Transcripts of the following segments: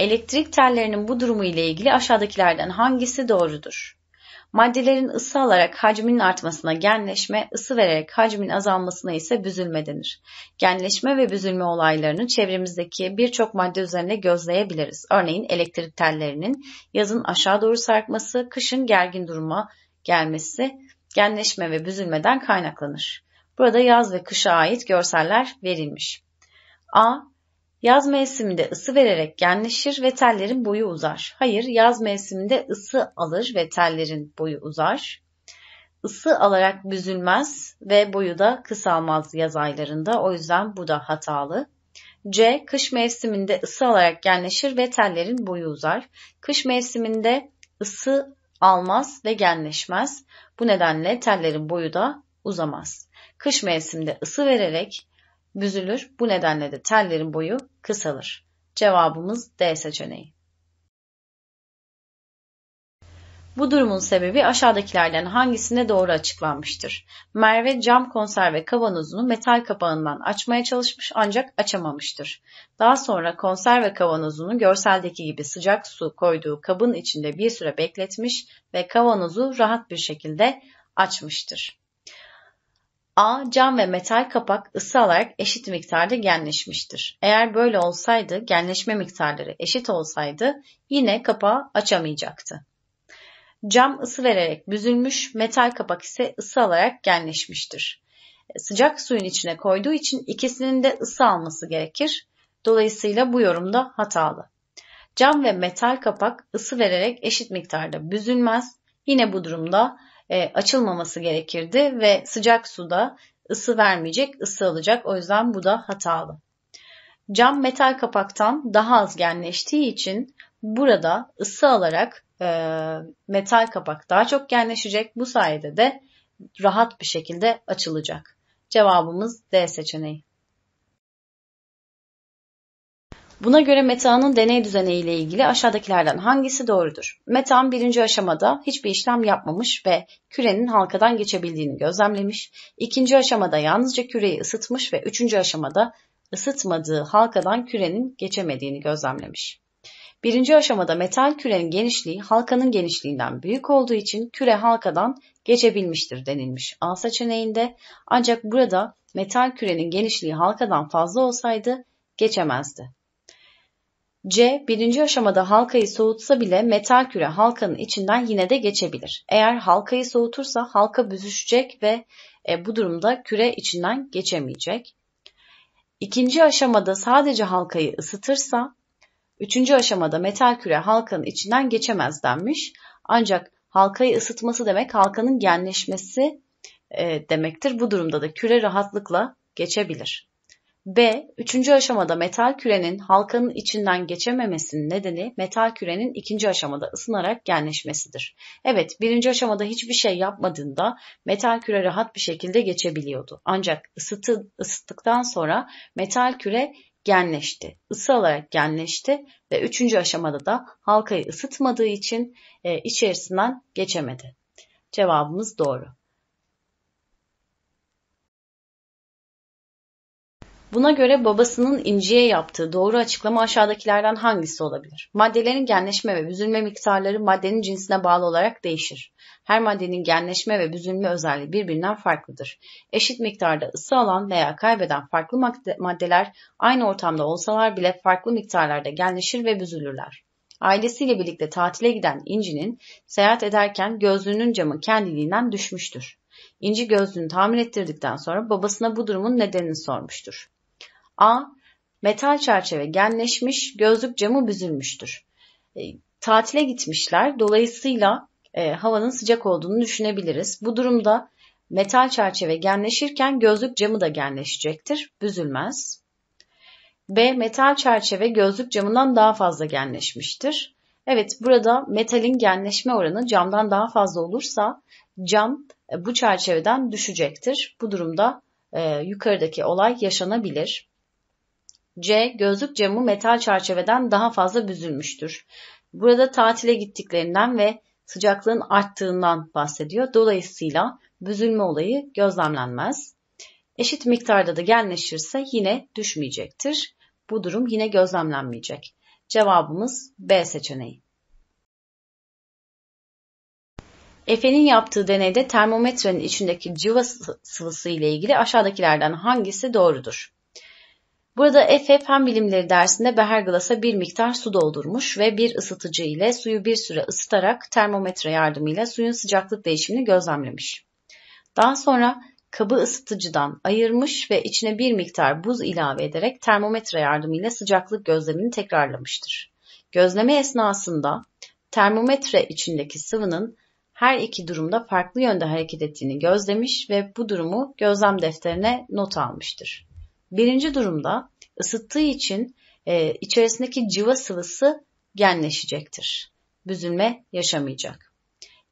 Elektrik tellerinin bu durumu ile ilgili aşağıdakilerden hangisi doğrudur? Maddelerin ısı alarak hacminin artmasına genleşme, ısı vererek hacmin azalmasına ise büzülme denir. Genleşme ve büzülme olaylarını çevremizdeki birçok madde üzerine gözleyebiliriz. Örneğin elektrik tellerinin yazın aşağı doğru sarkması, kışın gergin duruma gelmesi genleşme ve büzülmeden kaynaklanır. Burada yaz ve kışa ait görseller verilmiş. A. Yaz mevsiminde ısı vererek genleşir ve tellerin boyu uzar. Hayır, yaz mevsiminde ısı alır ve tellerin boyu uzar. Isı alarak büzülmez ve boyu da kısalmaz yaz aylarında. O yüzden bu da hatalı. C. Kış mevsiminde ısı alarak genleşir ve tellerin boyu uzar. Kış mevsiminde ısı almaz ve genleşmez. Bu nedenle tellerin boyu da uzamaz. Kış mevsiminde ısı vererek büzülür. Bu nedenle de tellerin boyu kısalır. Cevabımız D seçeneği. Bu durumun sebebi aşağıdakilerden hangisine doğru açıklanmıştır? Merve cam konserve kavanozunu metal kapağından açmaya çalışmış ancak açamamıştır. Daha sonra konserve kavanozunu görseldeki gibi sıcak su koyduğu kabın içinde bir süre bekletmiş ve kavanozu rahat bir şekilde açmıştır. A. Cam ve metal kapak ısı alarak eşit miktarda genleşmiştir. Eğer böyle olsaydı genleşme miktarları eşit olsaydı yine kapağı açamayacaktı. Cam ısı vererek büzülmüş, metal kapak ise ısı alarak genleşmiştir. E, sıcak suyun içine koyduğu için ikisinin de ısı alması gerekir. Dolayısıyla bu yorumda hatalı. Cam ve metal kapak ısı vererek eşit miktarda büzülmez. Yine bu durumda e, açılmaması gerekirdi ve sıcak suda ısı vermeyecek, ısı alacak. O yüzden bu da hatalı. Cam metal kapaktan daha az genleştiği için burada ısı alarak e, metal kapak daha çok genleşecek. Bu sayede de rahat bir şekilde açılacak. Cevabımız D seçeneği. Buna göre metanın deney düzeni ile ilgili aşağıdakilerden hangisi doğrudur? Metan birinci aşamada hiçbir işlem yapmamış ve kürenin halkadan geçebildiğini gözlemlemiş. İkinci aşamada yalnızca küreyi ısıtmış ve üçüncü aşamada ısıtmadığı halkadan kürenin geçemediğini gözlemlemiş. Birinci aşamada metal kürenin genişliği halkanın genişliğinden büyük olduğu için küre halkadan geçebilmiştir denilmiş A seçeneğinde. Ancak burada metal kürenin genişliği halkadan fazla olsaydı geçemezdi. C. Birinci aşamada halkayı soğutsa bile metal küre halkanın içinden yine de geçebilir. Eğer halkayı soğutursa halka büzüşecek ve e, bu durumda küre içinden geçemeyecek. İkinci aşamada sadece halkayı ısıtırsa, üçüncü aşamada metal küre halkanın içinden geçemez denmiş. Ancak halkayı ısıtması demek halkanın genleşmesi e, demektir. Bu durumda da küre rahatlıkla geçebilir. B. Üçüncü aşamada metal kürenin halkanın içinden geçememesinin nedeni metal kürenin ikinci aşamada ısınarak genleşmesidir. Evet birinci aşamada hiçbir şey yapmadığında metal küre rahat bir şekilde geçebiliyordu. Ancak ısıtı, ısıttıktan sonra metal küre genleşti. Isı alarak genleşti ve üçüncü aşamada da halkayı ısıtmadığı için e, içerisinden geçemedi. Cevabımız doğru. Buna göre babasının inciye yaptığı doğru açıklama aşağıdakilerden hangisi olabilir? Maddelerin genleşme ve büzülme miktarları maddenin cinsine bağlı olarak değişir. Her maddenin genleşme ve büzülme özelliği birbirinden farklıdır. Eşit miktarda ısı alan veya kaybeden farklı maddeler aynı ortamda olsalar bile farklı miktarlarda genleşir ve büzülürler. Ailesiyle birlikte tatile giden Inci'nin seyahat ederken gözlüğünün camı kendiliğinden düşmüştür. İnci gözlüğünü tamir ettirdikten sonra babasına bu durumun nedenini sormuştur. A. Metal çerçeve genleşmiş, gözlük camı büzülmüştür. E, tatile gitmişler. Dolayısıyla e, havanın sıcak olduğunu düşünebiliriz. Bu durumda metal çerçeve genleşirken gözlük camı da genleşecektir. Büzülmez. B. Metal çerçeve gözlük camından daha fazla genleşmiştir. Evet burada metalin genleşme oranı camdan daha fazla olursa cam e, bu çerçeveden düşecektir. Bu durumda e, yukarıdaki olay yaşanabilir. C. Gözlük camı metal çerçeveden daha fazla büzülmüştür. Burada tatile gittiklerinden ve sıcaklığın arttığından bahsediyor. Dolayısıyla büzülme olayı gözlemlenmez. Eşit miktarda da genleşirse yine düşmeyecektir. Bu durum yine gözlemlenmeyecek. Cevabımız B seçeneği. Efe'nin yaptığı deneyde termometrenin içindeki civa sıvısı ile ilgili aşağıdakilerden hangisi doğrudur? Burada Efe fen bilimleri dersinde Beherglas'a bir miktar su doldurmuş ve bir ısıtıcı ile suyu bir süre ısıtarak termometre yardımıyla suyun sıcaklık değişimini gözlemlemiş. Daha sonra kabı ısıtıcıdan ayırmış ve içine bir miktar buz ilave ederek termometre yardımıyla sıcaklık gözlemini tekrarlamıştır. Gözleme esnasında termometre içindeki sıvının her iki durumda farklı yönde hareket ettiğini gözlemiş ve bu durumu gözlem defterine not almıştır. Birinci durumda ısıttığı için e, içerisindeki civa sıvısı genleşecektir. Büzülme yaşamayacak.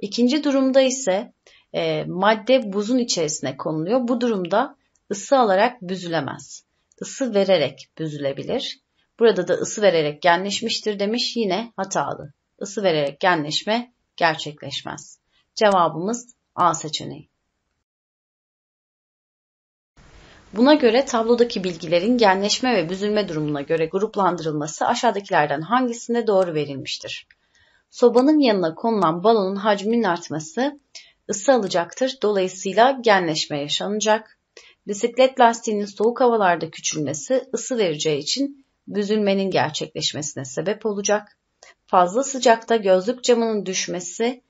İkinci durumda ise e, madde buzun içerisine konuluyor. Bu durumda ısı alarak büzülemez. Isı vererek büzülebilir. Burada da ısı vererek genleşmiştir demiş yine hatalı. Isı vererek genleşme gerçekleşmez. Cevabımız A seçeneği. Buna göre tablodaki bilgilerin genleşme ve büzülme durumuna göre gruplandırılması aşağıdakilerden hangisinde doğru verilmiştir? Sobanın yanına konulan balonun hacminin artması ısı alacaktır. Dolayısıyla genleşme yaşanacak. Bisiklet lastiğinin soğuk havalarda küçülmesi ısı vereceği için büzülmenin gerçekleşmesine sebep olacak. Fazla sıcakta gözlük camının düşmesi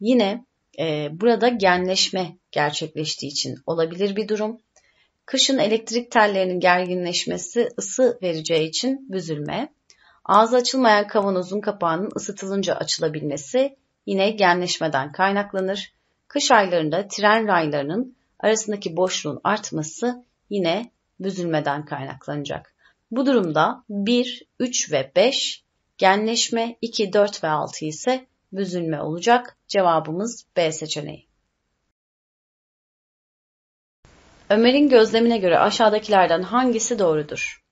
yine e, burada genleşme gerçekleştiği için olabilir bir durum. Kışın elektrik tellerinin gerginleşmesi ısı vereceği için büzülme. Ağzı açılmayan kavanozun kapağının ısıtılınca açılabilmesi yine genleşmeden kaynaklanır. Kış aylarında tren raylarının arasındaki boşluğun artması yine büzülmeden kaynaklanacak. Bu durumda 1, 3 ve 5 genleşme, 2, 4 ve 6 ise büzülme olacak. Cevabımız B seçeneği. Ömer'in gözlemine göre aşağıdakilerden hangisi doğrudur?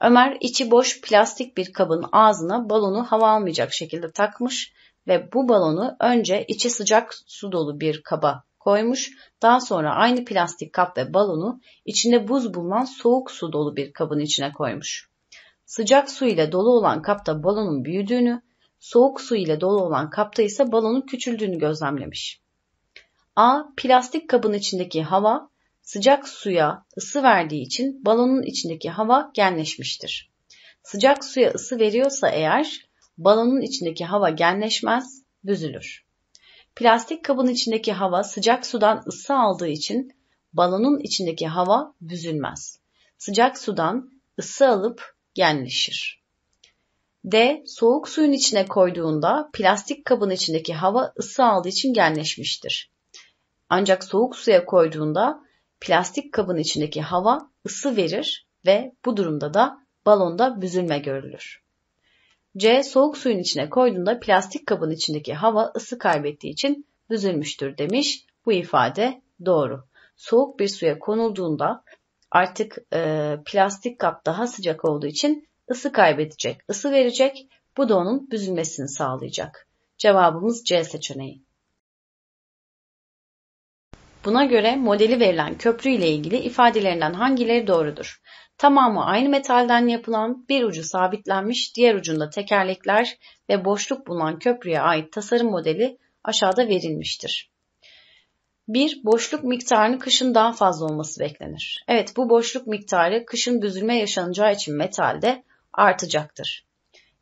Ömer içi boş plastik bir kabın ağzına balonu hava almayacak şekilde takmış ve bu balonu önce içi sıcak su dolu bir kaba koymuş. Daha sonra aynı plastik kap ve balonu içinde buz bulunan soğuk su dolu bir kabın içine koymuş. Sıcak su ile dolu olan kapta balonun büyüdüğünü, soğuk su ile dolu olan kapta ise balonun küçüldüğünü gözlemlemiş. A. Plastik kabın içindeki hava sıcak suya ısı verdiği için balonun içindeki hava genleşmiştir. Sıcak suya ısı veriyorsa eğer balonun içindeki hava genleşmez, büzülür. Plastik kabın içindeki hava sıcak sudan ısı aldığı için balonun içindeki hava büzülmez. Sıcak sudan ısı alıp genleşir. D. Soğuk suyun içine koyduğunda plastik kabın içindeki hava ısı aldığı için genleşmiştir. Ancak soğuk suya koyduğunda plastik kabın içindeki hava ısı verir ve bu durumda da balonda büzülme görülür. C. Soğuk suyun içine koyduğunda plastik kabın içindeki hava ısı kaybettiği için büzülmüştür demiş. Bu ifade doğru. Soğuk bir suya konulduğunda artık e, plastik kap daha sıcak olduğu için ısı kaybedecek, ısı verecek. Bu da onun büzülmesini sağlayacak. Cevabımız C seçeneği. Buna göre modeli verilen köprü ile ilgili ifadelerinden hangileri doğrudur? Tamamı aynı metalden yapılan, bir ucu sabitlenmiş, diğer ucunda tekerlekler ve boşluk bulunan köprüye ait tasarım modeli aşağıda verilmiştir. 1. Boşluk miktarının kışın daha fazla olması beklenir. Evet bu boşluk miktarı kışın büzülme yaşanacağı için metalde artacaktır.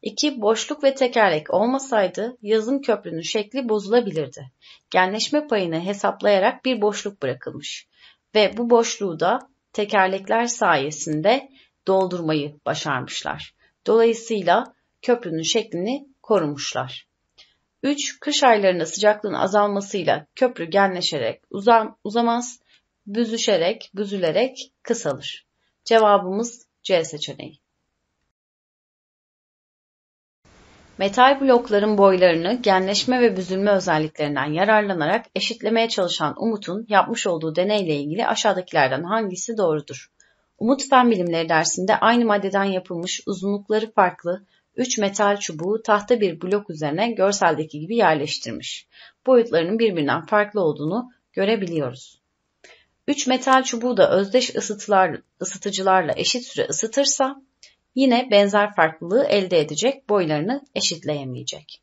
İki, boşluk ve tekerlek olmasaydı yazım köprünün şekli bozulabilirdi. Genleşme payını hesaplayarak bir boşluk bırakılmış ve bu boşluğu da tekerlekler sayesinde doldurmayı başarmışlar. Dolayısıyla köprünün şeklini korumuşlar. 3. Kış aylarında sıcaklığın azalmasıyla köprü genleşerek uzam, uzamaz, büzüşerek, büzülerek kısalır. Cevabımız C seçeneği. Metal blokların boylarını genleşme ve büzülme özelliklerinden yararlanarak eşitlemeye çalışan Umut'un yapmış olduğu deneyle ilgili aşağıdakilerden hangisi doğrudur? Umut Fen Bilimleri dersinde aynı maddeden yapılmış uzunlukları farklı 3 metal çubuğu tahta bir blok üzerine görseldeki gibi yerleştirmiş. Boyutlarının birbirinden farklı olduğunu görebiliyoruz. 3 metal çubuğu da özdeş ısıtılar, ısıtıcılarla eşit süre ısıtırsa yine benzer farklılığı elde edecek boylarını eşitleyemeyecek.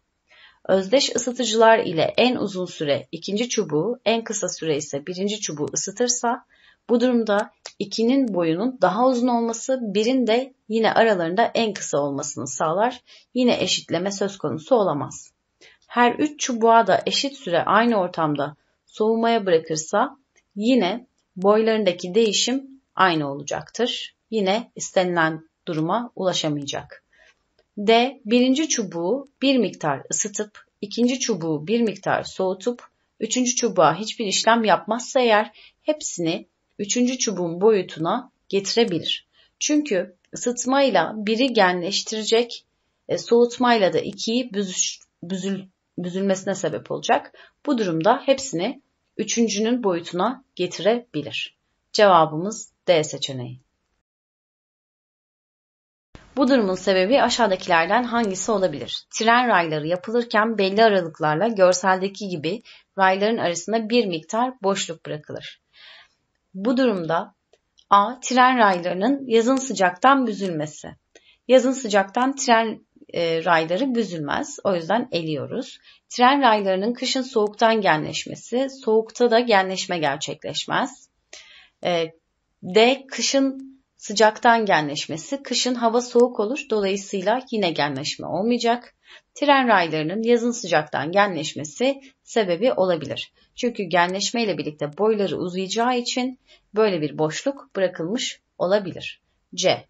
Özdeş ısıtıcılar ile en uzun süre ikinci çubuğu, en kısa süre ise birinci çubuğu ısıtırsa bu durumda ikinin boyunun daha uzun olması, birin de yine aralarında en kısa olmasını sağlar. Yine eşitleme söz konusu olamaz. Her üç çubuğa da eşit süre aynı ortamda soğumaya bırakırsa yine boylarındaki değişim aynı olacaktır. Yine istenilen duruma ulaşamayacak. D. Birinci çubuğu bir miktar ısıtıp, ikinci çubuğu bir miktar soğutup, üçüncü çubuğa hiçbir işlem yapmazsa eğer hepsini üçüncü çubuğun boyutuna getirebilir. Çünkü ısıtmayla biri genleştirecek, e, soğutmayla da ikiyi büzüş, büzül, büzülmesine sebep olacak. Bu durumda hepsini üçüncünün boyutuna getirebilir. Cevabımız D seçeneği. Bu durumun sebebi aşağıdakilerden hangisi olabilir? Tren rayları yapılırken belli aralıklarla görseldeki gibi rayların arasında bir miktar boşluk bırakılır. Bu durumda A. Tren raylarının yazın sıcaktan büzülmesi. Yazın sıcaktan tren e, rayları büzülmez. O yüzden eliyoruz. Tren raylarının kışın soğuktan genleşmesi. Soğukta da genleşme gerçekleşmez. E, D. Kışın Sıcaktan genleşmesi, kışın hava soğuk olur dolayısıyla yine genleşme olmayacak. Tren raylarının yazın sıcaktan genleşmesi sebebi olabilir. Çünkü genleşme ile birlikte boyları uzayacağı için böyle bir boşluk bırakılmış olabilir. C.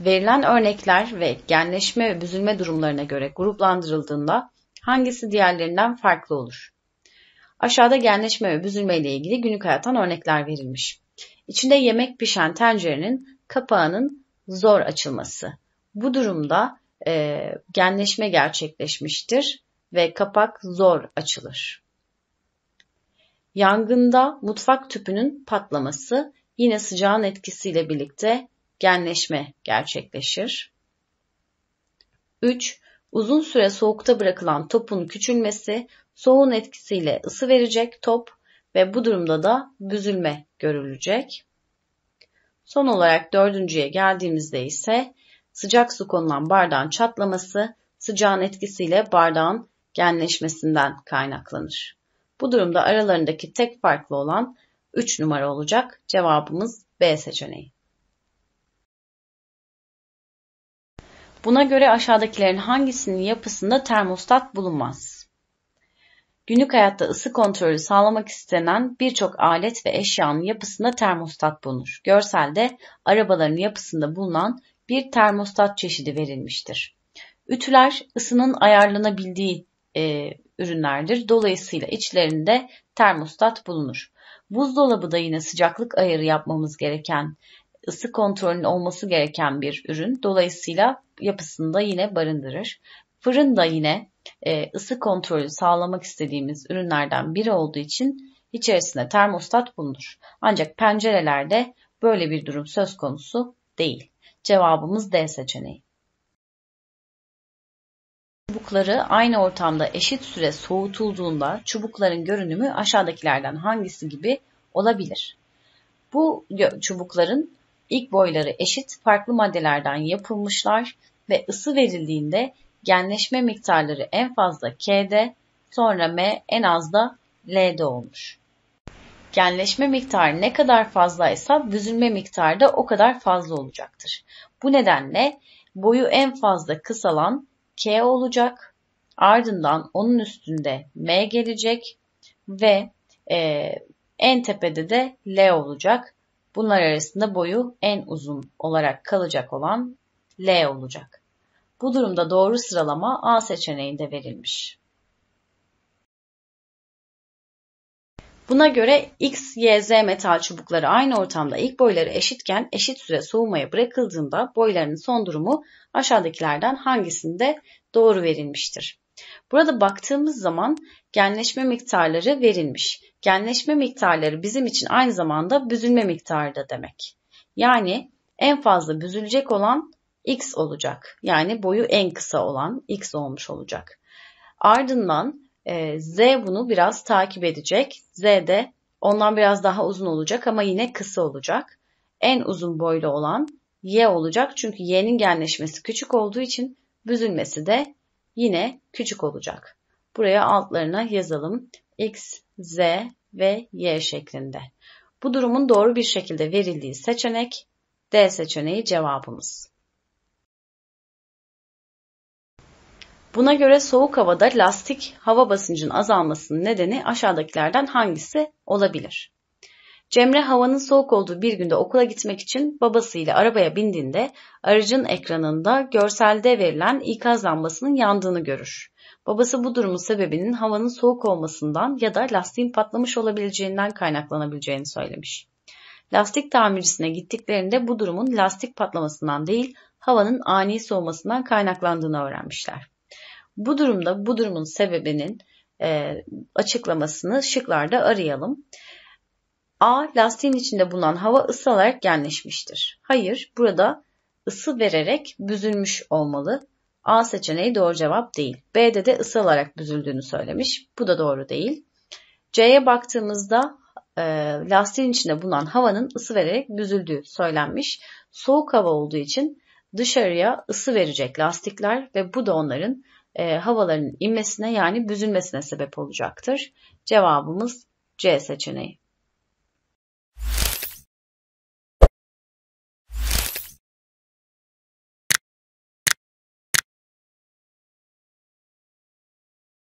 Verilen örnekler ve genleşme ve büzülme durumlarına göre gruplandırıldığında hangisi diğerlerinden farklı olur? Aşağıda genleşme ve büzülme ile ilgili günlük hayattan örnekler verilmiş. İçinde yemek pişen tencerenin kapağının zor açılması. Bu durumda e, genleşme gerçekleşmiştir ve kapak zor açılır. Yangında mutfak tüpünün patlaması yine sıcağın etkisiyle birlikte genleşme gerçekleşir. 3. Uzun süre soğukta bırakılan topun küçülmesi Soğuğun etkisiyle ısı verecek top ve bu durumda da büzülme görülecek. Son olarak dördüncüye geldiğimizde ise sıcak su konulan bardağın çatlaması sıcağın etkisiyle bardağın genleşmesinden kaynaklanır. Bu durumda aralarındaki tek farklı olan 3 numara olacak. Cevabımız B seçeneği. Buna göre aşağıdakilerin hangisinin yapısında termostat bulunmaz? Günlük hayatta ısı kontrolü sağlamak istenen birçok alet ve eşyanın yapısında termostat bulunur. Görselde arabaların yapısında bulunan bir termostat çeşidi verilmiştir. Ütüler ısının ayarlanabildiği e, ürünlerdir. Dolayısıyla içlerinde termostat bulunur. Buzdolabı da yine sıcaklık ayarı yapmamız gereken, ısı kontrolünün olması gereken bir ürün. Dolayısıyla yapısında yine barındırır. Fırın da yine e, ısı kontrolü sağlamak istediğimiz ürünlerden biri olduğu için içerisinde termostat bulunur. Ancak pencerelerde böyle bir durum söz konusu değil. Cevabımız D seçeneği. Çubukları aynı ortamda eşit süre soğutulduğunda çubukların görünümü aşağıdakilerden hangisi gibi olabilir? Bu çubukların ilk boyları eşit farklı maddelerden yapılmışlar ve ısı verildiğinde genleşme miktarları en fazla K'de, sonra M en az da L'de olmuş. Genleşme miktarı ne kadar fazlaysa büzülme miktarı da o kadar fazla olacaktır. Bu nedenle boyu en fazla kısalan K olacak. Ardından onun üstünde M gelecek ve e, en tepede de L olacak. Bunlar arasında boyu en uzun olarak kalacak olan L olacak. Bu durumda doğru sıralama A seçeneğinde verilmiş. Buna göre X, Y, Z metal çubukları aynı ortamda ilk boyları eşitken eşit süre soğumaya bırakıldığında boylarının son durumu aşağıdakilerden hangisinde doğru verilmiştir? Burada baktığımız zaman genleşme miktarları verilmiş. Genleşme miktarları bizim için aynı zamanda büzülme miktarı da demek. Yani en fazla büzülecek olan x olacak. Yani boyu en kısa olan x olmuş olacak. Ardından e, z bunu biraz takip edecek. z de ondan biraz daha uzun olacak ama yine kısa olacak. En uzun boylu olan y olacak. Çünkü y'nin genleşmesi küçük olduğu için büzülmesi de yine küçük olacak. Buraya altlarına yazalım. x, z ve y şeklinde. Bu durumun doğru bir şekilde verildiği seçenek D seçeneği cevabımız. Buna göre soğuk havada lastik hava basıncının azalmasının nedeni aşağıdakilerden hangisi olabilir? Cemre havanın soğuk olduğu bir günde okula gitmek için babasıyla arabaya bindiğinde aracın ekranında görselde verilen ikaz lambasının yandığını görür. Babası bu durumun sebebinin havanın soğuk olmasından ya da lastiğin patlamış olabileceğinden kaynaklanabileceğini söylemiş. Lastik tamircisine gittiklerinde bu durumun lastik patlamasından değil, havanın ani soğumasından kaynaklandığını öğrenmişler. Bu durumda bu durumun sebebinin e, açıklamasını şıklarda arayalım. A. Lastiğin içinde bulunan hava ısılarak alarak Hayır, burada ısı vererek büzülmüş olmalı. A seçeneği doğru cevap değil. B'de de ısı alarak büzüldüğünü söylemiş. Bu da doğru değil. C'ye baktığımızda e, lastiğin içinde bulunan havanın ısı vererek büzüldüğü söylenmiş. Soğuk hava olduğu için dışarıya ısı verecek lastikler ve bu da onların e, havaların inmesine yani büzülmesine sebep olacaktır. Cevabımız C seçeneği.